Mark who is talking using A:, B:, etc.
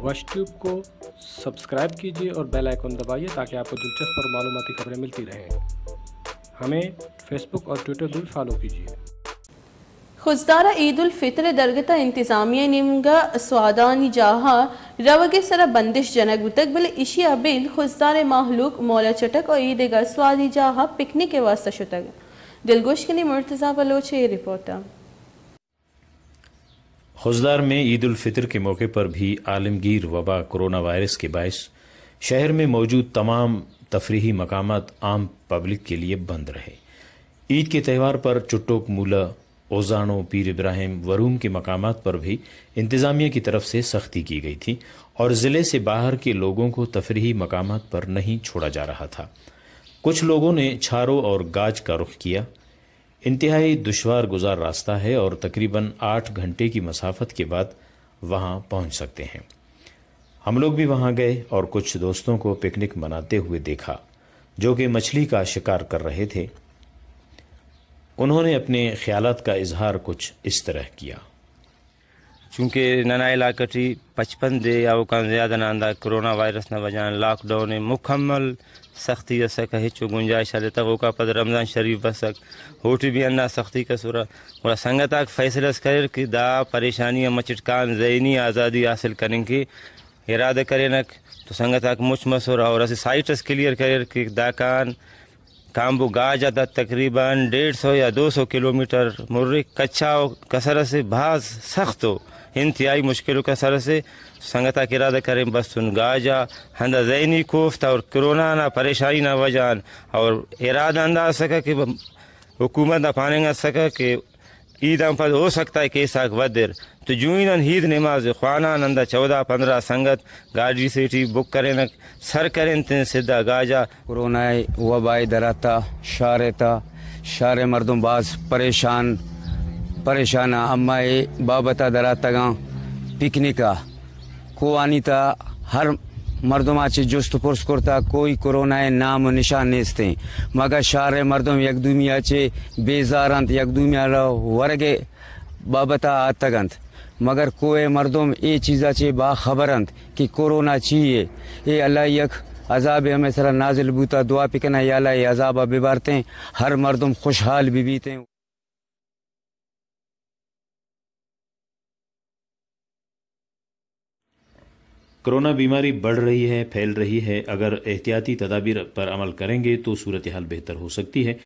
A: वश ट्यूब को सब्सक्राइब कीजिए और बेल आइकन दबाइए ताकि आपको दिलचस्प और मालूमती खबरें मिलती रहें हमें फेसबुक और ट्विटर भी फॉलो कीजिए
B: खुजदारा ईद उल फितर दरगता इंतजामिया निमगा स्वादानी जाहा रवगे सरा बंदिश जनक मुतकबिल इशिया बिल खुजदार माहलूक मौला चटक और ईद गर स्वादी जाहा पिकनिक के वास्ता शुतक दिलगोश के लिए मुर्तज़ा बलोचे रिपोर्टर
A: खुजदार में ईद उल फितर के मौके पर भी आलमगीर वबा कोरोना वायरस के बायस शहर में मौजूद तमाम तफरी मकाम आम पब्लिक के लिए बंद रहे ईद के त्यौहार पर चुट्टोक मूला ओजानो पीर इब्राहिम वरूम के मकाम पर भी इंतज़ामिया की तरफ से सख्ती की गई थी और ज़िले से बाहर के लोगों को तफरी मकाम पर नहीं छोड़ा जा रहा था कुछ लोगों ने छारों और गाज का रुख किया इंतहाई दुशवार गुजार रास्ता है और तकरीबन आठ घंटे की मसाफत के बाद वहाँ पहुँच सकते हैं हम लोग भी वहाँ गए और कुछ दोस्तों को पिकनिक मनाते हुए देखा जो कि मछली का शिकार कर रहे थे उन्होंने अपने ख्याल का इजहार कुछ इस तरह किया चूँकि नना इलाकटी पचपन
C: दे अवकान ज़्यादा नांदा कोरोना वायरस न वजान लॉकडाउन मुकम्मल सख्ती असक हिचो गुंजाइश दे तक ओका पद रमज़ान शरीफ वसक होट भी अन्ना सख्ती का सुरा और संगताक फैसलस कर कि दा परेशानियाँ मचटकान जहनी आज़ादी हासिल करें कि इरादा करें नक तो संगताक मुच मसुर और अस साइटस क्लियर कर कि दाकान काम्बोगाजा तक तकरीबन 150 या 200 किलोमीटर मुर्रिक कच्चा कसर से भाज सख्त हो इंतहाई मुश्किलों का सर से संगता का इरादा करें बस सुन गाजा हंदा जहनी कोफ्त और कोरोना ना परेशानी ना वजान और इरादा अंदाज सका कि हुकूमत ना पानेंगा सका कि ईदम पर हो सकता है कैसा वदिर तो जून हीद नमाज खाना नंदा चौदह पंद्रह संगत गाड़ी सीटी बुक करें सर करें ते सीधा गाजा कोरोना
D: वबाई दराता शारे था शार मर्दों बाज परेशान परेशान अम्मा बाबता दराता गाँव पिकनिका को था हर मर्दमाचे जुस्त पुरस करता कोई कोरोनाए नाम निशान नेस्ते मगर शारे मर्दम यकदूमियाचे बेजारंत यकदूमिया वर्गे बाबता आतगंत मगर कोए मर्दम ये चीज़ा चे बाखबरंत कि कोरोना चाहिए ये अल्लाह यक अजाब हमें सरा नाजिल बूता दुआ पिकना या अजाब बिबारते हर मर्दम खुशहाल भी बीते
A: कोरोना बीमारी बढ़ रही है फैल रही है अगर एहतियाती तदाबीर पर अमल करेंगे तो सूरत हाल बेहतर हो सकती है